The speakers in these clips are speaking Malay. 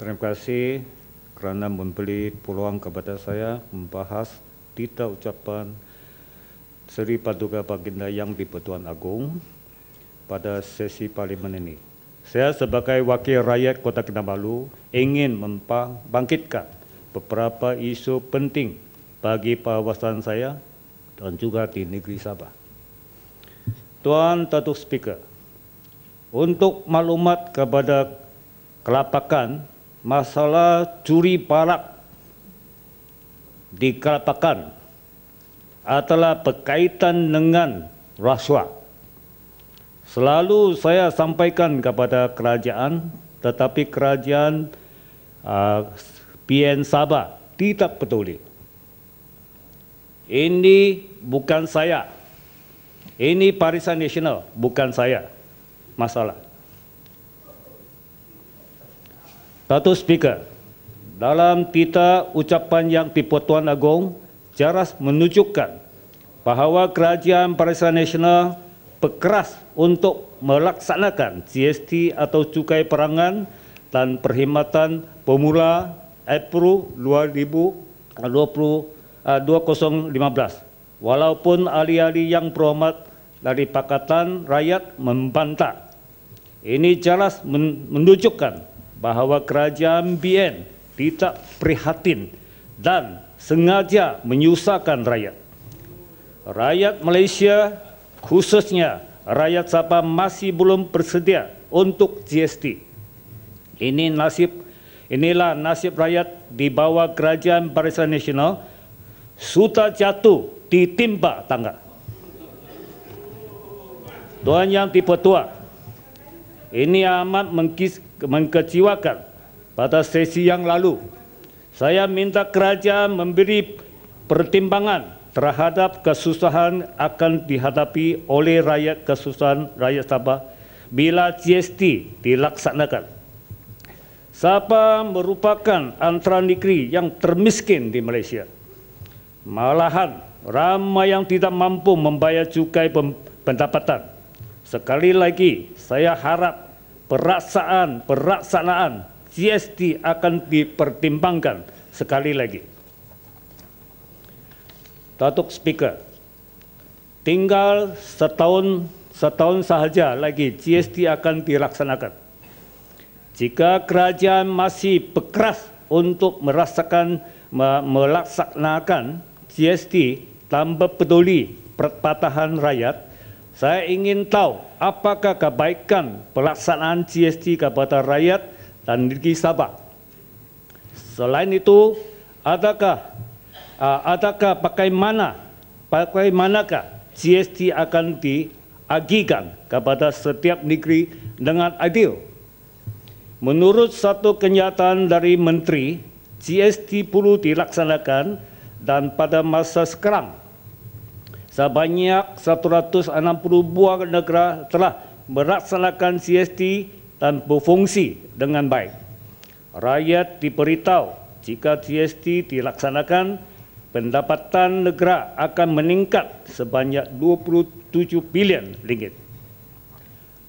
Terima kasih kerana memberi peluang kepada saya membahas tita ucapan Seri Paduka Baginda Yang di-Pertuan Agong pada sesi parlimen ini. Saya sebagai wakil rakyat Kota Kinabalu ingin membangkitkan beberapa isu penting bagi perawasan saya dan juga di negeri Sabah. Tuan Datuk Speaker, untuk maklumat kepada kelapakan masalah curi parak dikatakan adalah berkaitan dengan rasuah. Selalu saya sampaikan kepada kerajaan tetapi kerajaan uh, ah, PN Sabah tidak peduli. Ini bukan saya. Ini Parisan Nasional, bukan saya. Masalah. Tato Speaker, dalam tita ucapan yang dipotuan agong, jaras menunjukkan bahawa Kerajaan Perisian Nasional berkeras untuk melaksanakan GST atau cukai perangan dan perkhidmatan pemula April 2020. 2015 eh, walaupun ahli-ahli yang berhormat dari Pakatan Rakyat membantah ini jelas menunjukkan bahawa kerajaan BN tidak prihatin dan sengaja menyusahkan rakyat. Rakyat Malaysia khususnya rakyat Sabah masih belum bersedia untuk GST. Ini nasib inilah nasib rakyat di bawah kerajaan Barisan Nasional suta jatuh ditimpa tangga. Tuan Yang Tipe Tua, ini amat mengkis. mengkecewakan pada sesi yang lalu. Saya minta kerajaan memberi pertimbangan terhadap kesusahan akan dihadapi oleh rakyat kesusahan rakyat Sabah bila GST dilaksanakan. Sabah merupakan antara negeri yang termiskin di Malaysia. Malahan ramai yang tidak mampu membayar cukai pendapatan. Sekali lagi, saya harap Perasaan, peraksanaan CST akan dipertimbangkan sekali lagi. Datuk Speaker, tinggal setahun setahun sahaja lagi GST akan dilaksanakan. Jika kerajaan masih bekeras untuk merasakan melaksanakan GST tanpa peduli perpatahan rakyat, saya ingin tahu apakah kebaikan pelaksanaan GST kepada rakyat dan negeri Sabah. Selain itu, adakah ah, adakah bagaimana bagaimanakah GST akan diagikan kepada setiap negeri dengan adil? Menurut satu kenyataan dari Menteri, GST perlu dilaksanakan dan pada masa sekarang sebanyak 160 buah negara telah meraksanakan CST dan berfungsi dengan baik. Rakyat diperitahu jika CST dilaksanakan, pendapatan negara akan meningkat sebanyak 27 bilion ringgit.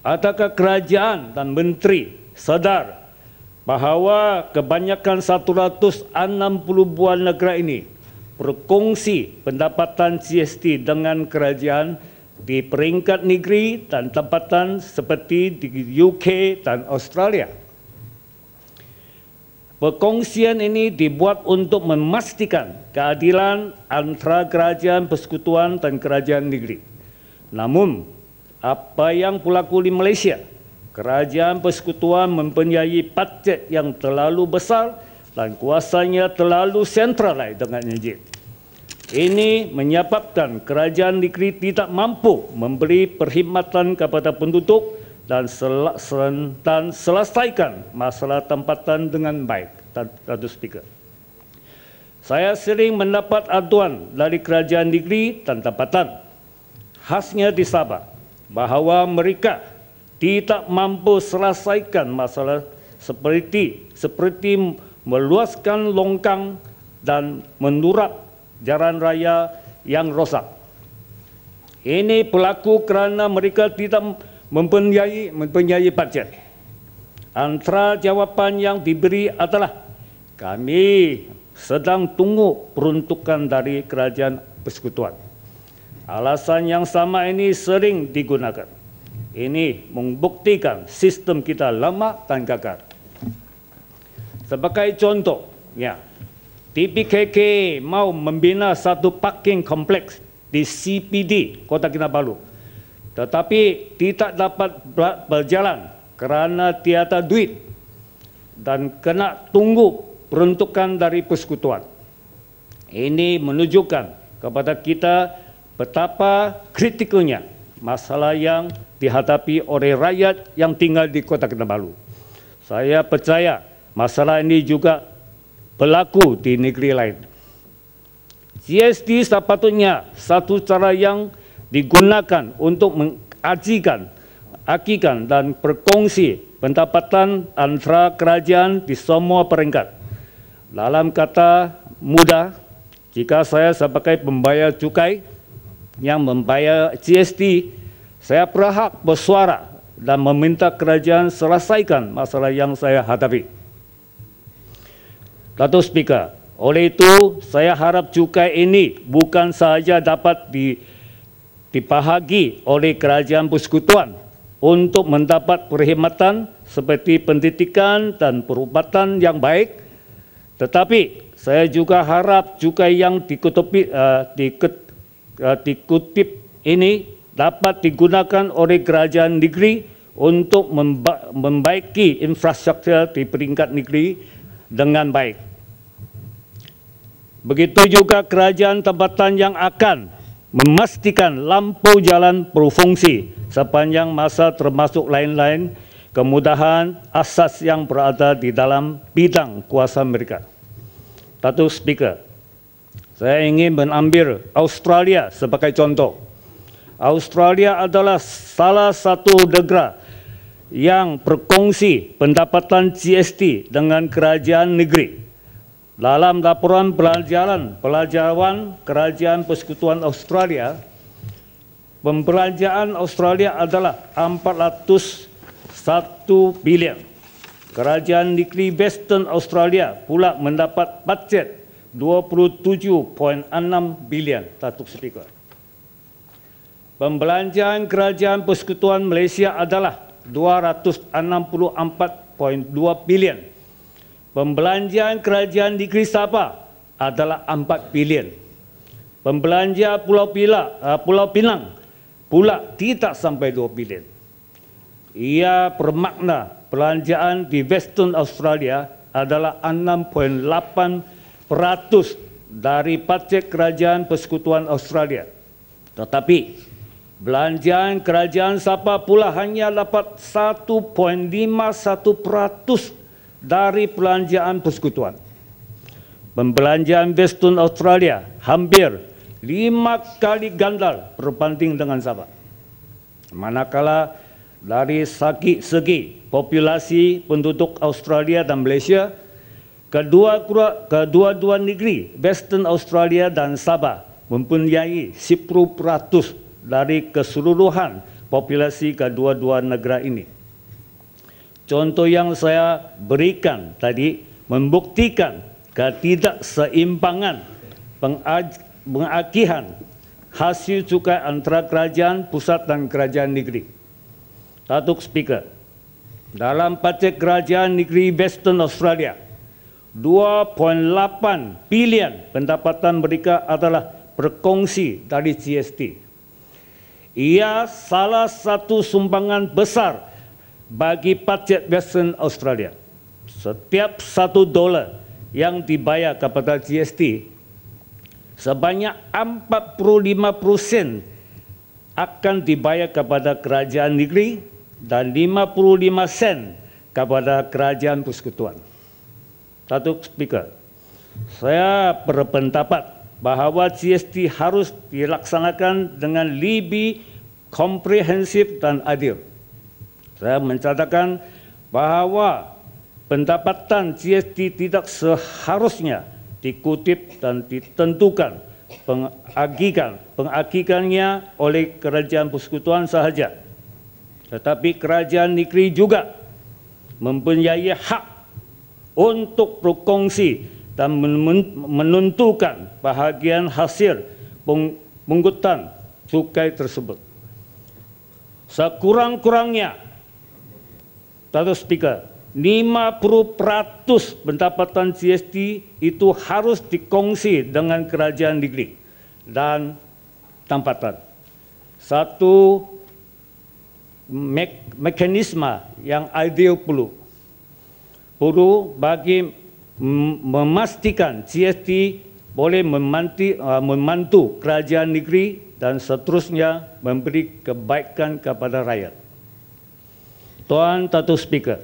Adakah kerajaan dan menteri sedar bahawa kebanyakan 160 buah negara ini berkongsi pendapatan GST dengan kerajaan di peringkat negeri dan tempatan seperti di UK dan Australia. Perkongsian ini dibuat untuk memastikan keadilan antara kerajaan persekutuan dan kerajaan negeri. Namun, apa yang berlaku di Malaysia? Kerajaan persekutuan mempunyai budget yang terlalu besar dan kuasanya terlalu sentralai dengan Egypt. Ini menyebabkan kerajaan negeri tidak mampu memberi perkhidmatan kepada penduduk dan selesaikan selesaikan masalah tempatan dengan baik. Tuan Speaker. Saya sering mendapat aduan dari kerajaan negeri dan tempatan khasnya di Sabah bahawa mereka tidak mampu selesaikan masalah seperti seperti meluaskan longkang dan mendurap jalan raya yang rosak. Ini pelaku kerana mereka tidak mempunyai, mempunyai budget. Antara jawapan yang diberi adalah kami sedang tunggu peruntukan dari kerajaan persekutuan. Alasan yang sama ini sering digunakan. Ini membuktikan sistem kita lama dan gagal. Sebagai contoh, ya, TPKK mau membina satu parking kompleks di CPD, Kota Kinabalu. Tetapi tidak dapat berjalan kerana tiada duit dan kena tunggu peruntukan dari persekutuan. Ini menunjukkan kepada kita betapa kritikalnya masalah yang dihadapi oleh rakyat yang tinggal di Kota Kinabalu. Saya percaya Masalah ini juga berlaku di negeri lain. GST sepatutnya satu cara yang digunakan untuk mengajikan, akikan dan berkongsi pendapatan antara kerajaan di semua peringkat. Dalam kata mudah, jika saya sebagai pembayar cukai yang membayar GST, saya berhak bersuara dan meminta kerajaan selesaikan masalah yang saya hadapi. Datuk Speaker, oleh itu saya harap cukai ini bukan sahaja dapat di, dipahagi oleh kerajaan persekutuan untuk mendapat perkhidmatan seperti pendidikan dan perubatan yang baik, tetapi saya juga harap cukai yang dikutipi, uh, diket, uh, dikutip ini dapat digunakan oleh kerajaan negeri untuk memba membaiki infrastruktur di peringkat negeri dengan baik. Begitu juga kerajaan tempatan yang akan memastikan lampu jalan berfungsi sepanjang masa termasuk lain-lain kemudahan asas yang berada di dalam bidang kuasa mereka. Tatu Speaker, saya ingin mengambil Australia sebagai contoh. Australia adalah salah satu negara yang berkongsi pendapatan GST dengan kerajaan negeri. Dalam laporan pelajaran pelajaran Kerajaan Persekutuan Australia, pembelanjaan Australia adalah 401 bilion. Kerajaan negeri Western Australia pula mendapat budget 27.6 bilion, Datuk Speaker. Pembelanjaan Kerajaan Persekutuan Malaysia adalah 264.2 bilion. Pembelanjaan kerajaan di Kristapa adalah 4 bilion. Pembelanja Pulau Pilak, uh, eh, Pulau Pinang pula tidak sampai 2 bilion. Ia bermakna belanjaan di Western Australia adalah 6.8% dari pajak kerajaan persekutuan Australia. Tetapi belanjaan kerajaan Sapa pula hanya dapat 1.51% dari perbelanjaan persekutuan. Pembelanjaan Western Australia hampir lima kali ganda berbanding dengan Sabah. Manakala dari segi, segi populasi penduduk Australia dan Malaysia, kedua kedua-dua negeri Western Australia dan Sabah mempunyai 10% dari keseluruhan populasi kedua-dua negara ini contoh yang saya berikan tadi membuktikan ketidakseimbangan pengakihan hasil cukai antara kerajaan pusat dan kerajaan negeri. Datuk Speaker, dalam pajak kerajaan negeri Western Australia, 2.8 bilion pendapatan mereka adalah berkongsi dari GST. Ia salah satu sumbangan besar bagi pajak Western Australia. Setiap satu dolar yang dibayar kepada GST, sebanyak 45 akan dibayar kepada kerajaan negeri dan 55 sen kepada kerajaan persekutuan. Satu speaker, saya berpendapat bahawa GST harus dilaksanakan dengan lebih komprehensif dan adil. Saya mencatatkan bahawa pendapatan GST tidak seharusnya dikutip dan ditentukan pengagikan pengagikannya oleh kerajaan persekutuan sahaja. Tetapi kerajaan negeri juga mempunyai hak untuk berkongsi dan menentukan bahagian hasil penghutan cukai tersebut. Sekurang-kurangnya Tuan Speaker, peratus pendapatan GST itu harus dikongsi dengan kerajaan negeri dan tempatan. Satu me mekanisme yang ideal perlu perlu bagi memastikan GST boleh memanti, uh, memantu kerajaan negeri dan seterusnya memberi kebaikan kepada rakyat. Tuan Tatu Speaker,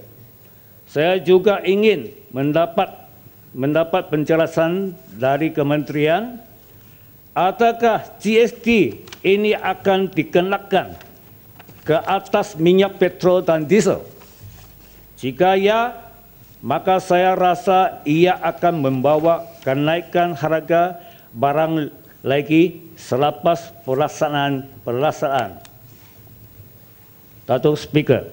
saya juga ingin mendapat mendapat penjelasan dari kementerian adakah GST ini akan dikenakan ke atas minyak petrol dan diesel? Jika ya, maka saya rasa ia akan membawa kenaikan harga barang lagi selepas pelaksanaan pelaksanaan. Datuk Speaker,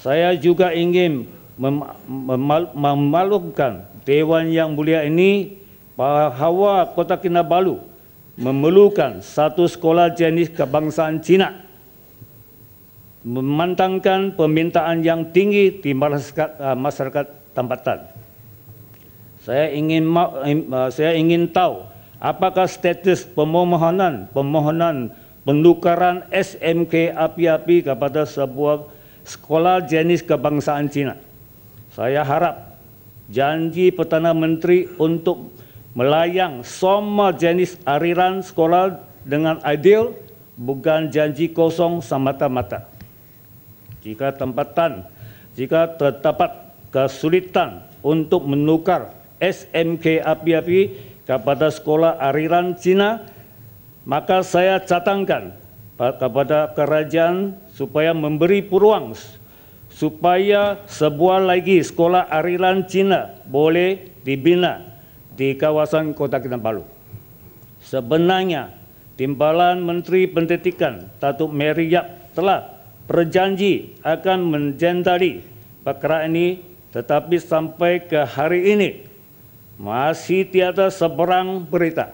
saya juga ingin memalukan Dewan Yang Mulia ini bahawa Kota Kinabalu memerlukan satu sekolah jenis kebangsaan Cina memantangkan permintaan yang tinggi di masyarakat, eh, masyarakat tempatan. Saya ingin eh, eh, saya ingin tahu apakah status pemohonan pemohonan penukaran SMK api-api kepada sebuah sekolah jenis kebangsaan Cina. Saya harap janji Perdana Menteri untuk melayang semua jenis ariran sekolah dengan ideal bukan janji kosong semata-mata. Jika tempatan, jika terdapat kesulitan untuk menukar SMK api-api kepada sekolah ariran Cina, maka saya catangkan kepada kerajaan supaya memberi peluang supaya sebuah lagi sekolah ariran Cina boleh dibina di kawasan Kota Kinabalu. Sebenarnya, Timbalan Menteri Pendidikan Datuk Mary Yap telah berjanji akan menjendali perkara ini tetapi sampai ke hari ini masih tiada seberang berita.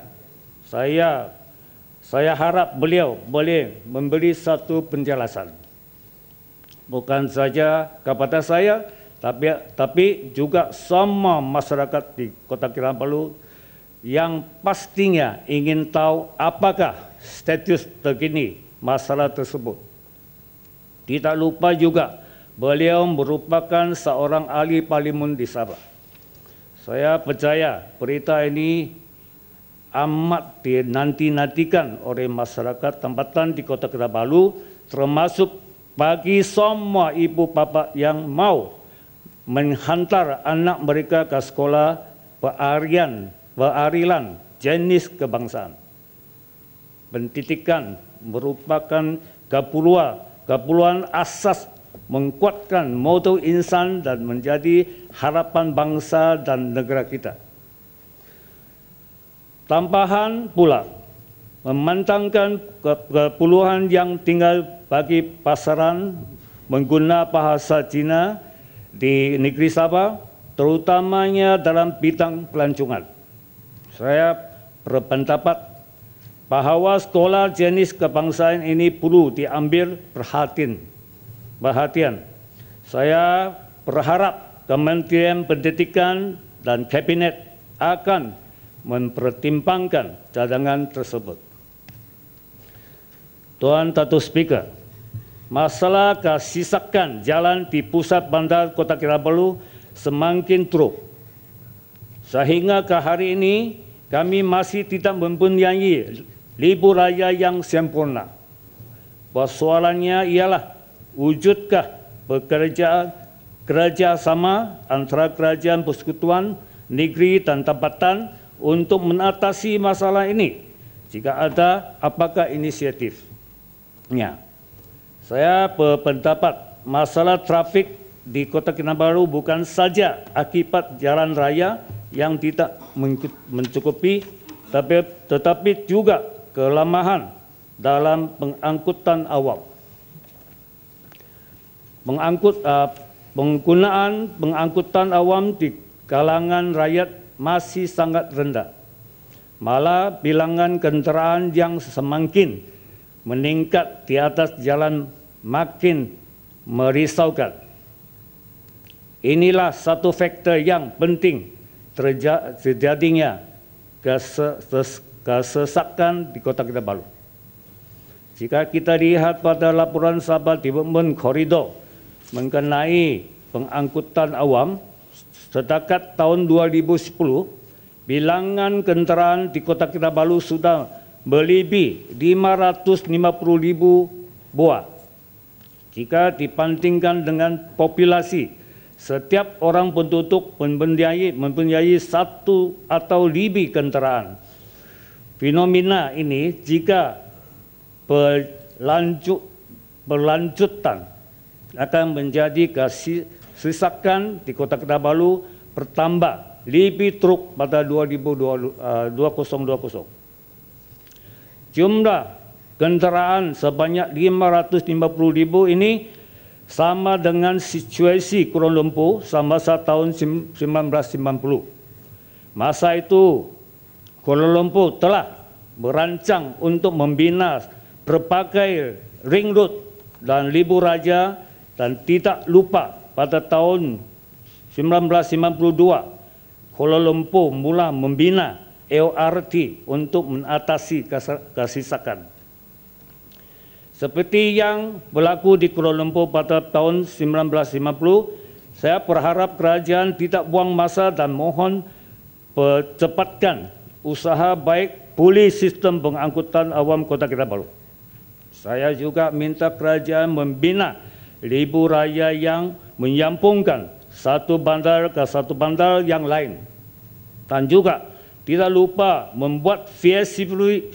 Saya saya harap beliau boleh memberi satu penjelasan. Bukan saja kepada saya, tapi, tapi juga sama masyarakat di Kota Kinabalu yang pastinya ingin tahu apakah status terkini masalah tersebut. Tidak lupa juga beliau merupakan seorang ahli parlimen di Sabah. Saya percaya berita ini amat dinanti-nantikan oleh masyarakat tempatan di Kota Kinabalu termasuk bagi semua ibu bapa yang mau menghantar anak mereka ke sekolah berarian, berarilan jenis kebangsaan. Pentitikan merupakan kepuluhan, kepuluhan asas menguatkan moto insan dan menjadi harapan bangsa dan negara kita. Tambahan pula memantangkan kepuluhan yang tinggal bagi pasaran menggunakan bahasa Cina di negeri Sabah, terutamanya dalam bidang pelancongan. Saya berpendapat bahwa sekolah jenis kebangsaan ini perlu diambil perhatian. perhatian. Saya berharap Kementerian Pendidikan dan Kabinet akan mempertimbangkan cadangan tersebut. Tuan Tato Speaker, masalah kasisakan jalan di pusat bandar Kota Kinabalu semakin teruk. Sehingga ke hari ini kami masih tidak mempunyai libur raya yang sempurna. Persoalannya ialah wujudkah bekerja kerjasama antara kerajaan persekutuan negeri dan tempatan untuk menatasi masalah ini? Jika ada, apakah inisiatifnya? Saya berpendapat masalah trafik di Kota Kinabalu bukan saja akibat jalan raya yang tidak mencukupi, tapi tetapi juga kelemahan dalam pengangkutan awam. Mengangkut uh, ah, penggunaan pengangkutan awam di kalangan rakyat masih sangat rendah. Malah bilangan kenderaan yang semakin meningkat di atas jalan makin merisaukan. Inilah satu faktor yang penting terjadinya kesesakan di kota kita baru. Jika kita lihat pada laporan di Development Koridor mengenai pengangkutan awam, Sedangkan tahun 2010, bilangan kendaraan di kota Kinabalu sudah melebihi 550 ribu buah. Jika dipantingkan dengan populasi, setiap orang penduduk mempunyai, mempunyai satu atau lebih kendaraan. Fenomena ini jika berlanjut, berlanjutan akan menjadi kasih Sisakan di Kota Kedabalu bertambah lebih teruk pada 2020. Eh, Jumlah kenderaan sebanyak 550,000 ini sama dengan situasi Kuala Lumpur semasa tahun 1990. Masa itu Kuala Lumpur telah merancang untuk membina berbagai ring road dan libur raja dan tidak lupa pada tahun 1992, Kuala Lumpur mula membina LRT untuk mengatasi kesisakan. Seperti yang berlaku di Kuala Lumpur pada tahun 1950, saya berharap kerajaan tidak buang masa dan mohon percepatkan usaha baik pulih sistem pengangkutan awam Kota Kinabalu. Saya juga minta kerajaan membina libu raya yang menyambungkan satu bandar ke satu bandar yang lain dan juga tidak lupa membuat feasibility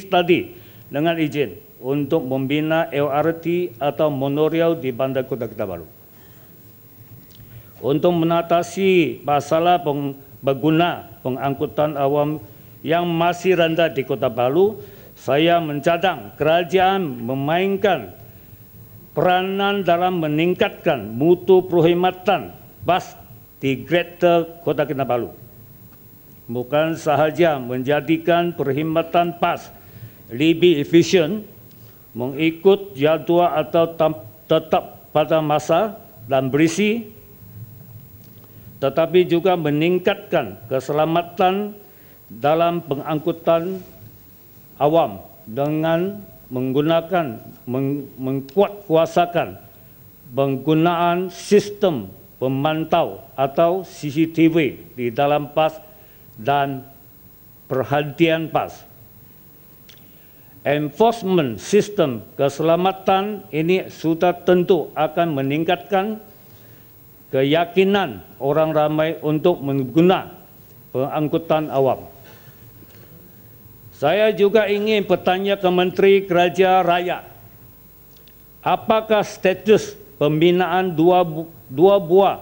study dengan izin untuk membina LRT atau monorail di bandar kota kita baru. Untuk menatasi masalah pengguna pengangkutan awam yang masih rendah di kota baru, saya mencadang kerajaan memainkan peranan dalam meningkatkan mutu perkhidmatan bas di Greater Kota Kinabalu. Bukan sahaja menjadikan perkhidmatan pas lebih efisien mengikut jadual atau tetap pada masa dan berisi tetapi juga meningkatkan keselamatan dalam pengangkutan awam dengan menggunakan meng, mengkuat penggunaan sistem pemantau atau CCTV di dalam PAS dan perhatian PAS. Enforcement sistem keselamatan ini sudah tentu akan meningkatkan keyakinan orang ramai untuk menggunakan pengangkutan awam. Saya juga ingin bertanya ke Menteri Kerja Raya. Apakah status pembinaan dua, dua buah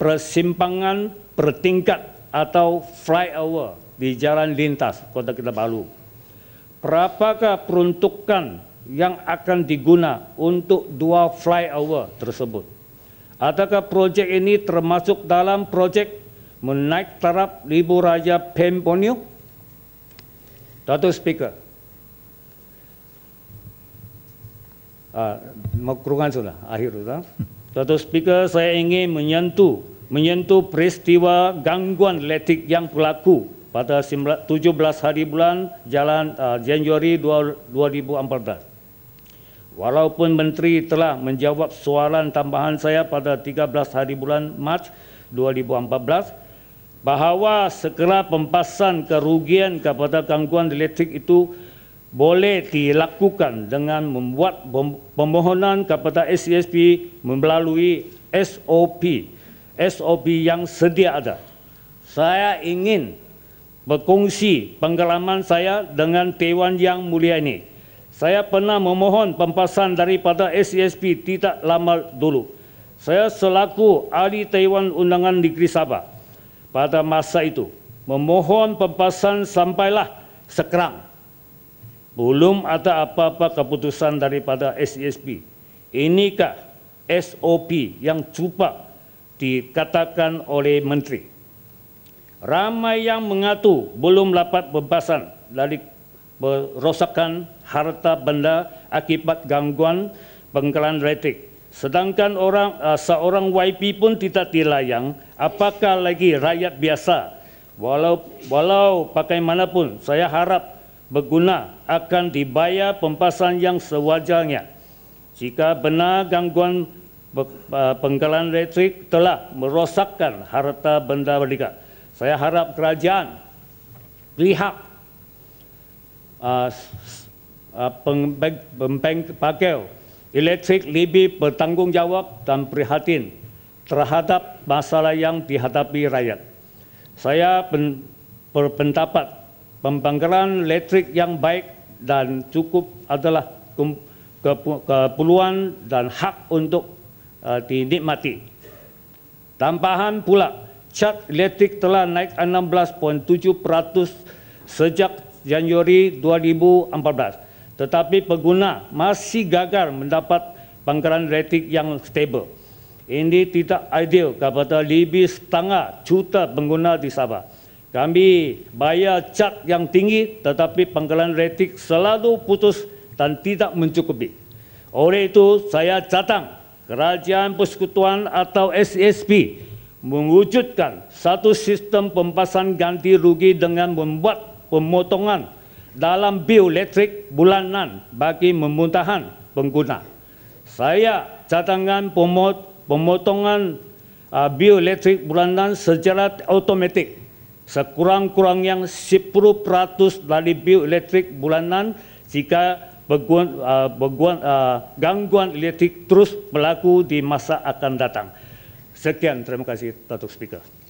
persimpangan bertingkat atau flyover di jalan lintas Kota kita Palu? Berapakah peruntukan yang akan diguna untuk dua flyover tersebut? Adakah projek ini termasuk dalam projek menaik taraf Raja Pemponyuk? Dato' Speaker, ah, makrukan sudah, akhir sudah. Dato' Speaker, saya ingin menyentuh menyentuh peristiwa gangguan letik yang berlaku pada 17 hari bulan jalan ah, Januari 2014. Walaupun Menteri telah menjawab soalan tambahan saya pada 13 hari bulan Mac 2014, bahawa segera pembasan kerugian kepada gangguan elektrik itu boleh dilakukan dengan membuat pemohonan kepada SESP melalui SOP SOP yang sedia ada. Saya ingin berkongsi pengalaman saya dengan Dewan Yang Mulia ini. Saya pernah memohon pembasan daripada SESP tidak lama dulu. Saya selaku ahli Taiwan Undangan Negeri Sabah pada masa itu memohon pempasan sampailah sekarang. Belum ada apa-apa keputusan daripada SESP. Inikah SOP yang cupa dikatakan oleh Menteri. Ramai yang mengatu belum dapat pempasan dari perosakan harta benda akibat gangguan pengkalan retik. Sedangkan orang eh, seorang YP pun tidak dilayang apakah lagi rakyat biasa walau walau pakai manapun saya harap berguna akan dibayar pempasan yang sewajarnya jika benar gangguan penggalan elektrik telah merosakkan harta benda berharga saya harap kerajaan pihak uh, elektrik lebih bertanggungjawab dan prihatin terhadap masalah yang dihadapi rakyat. Saya berpendapat pembangkaran elektrik yang baik dan cukup adalah keperluan dan hak untuk uh, dinikmati. Tambahan pula, cat elektrik telah naik 16.7% sejak Januari 2014. Tetapi pengguna masih gagal mendapat pembangkaran elektrik yang stabil. Ini tidak ideal kepada lebih setengah juta pengguna di Sabah. Kami bayar cat yang tinggi tetapi pangkalan retik selalu putus dan tidak mencukupi. Oleh itu, saya catang Kerajaan Persekutuan atau SSP mewujudkan satu sistem pembasan ganti rugi dengan membuat pemotongan dalam bil elektrik bulanan bagi memuntahan pengguna. Saya catangan pemot pemotongan uh, bioelektrik bulanan secara automatik sekurang-kurang yang 10% dari bioelektrik bulanan jika beguan, uh, beguan, uh, gangguan elektrik terus berlaku di masa akan datang. Sekian, terima kasih Datuk Speaker.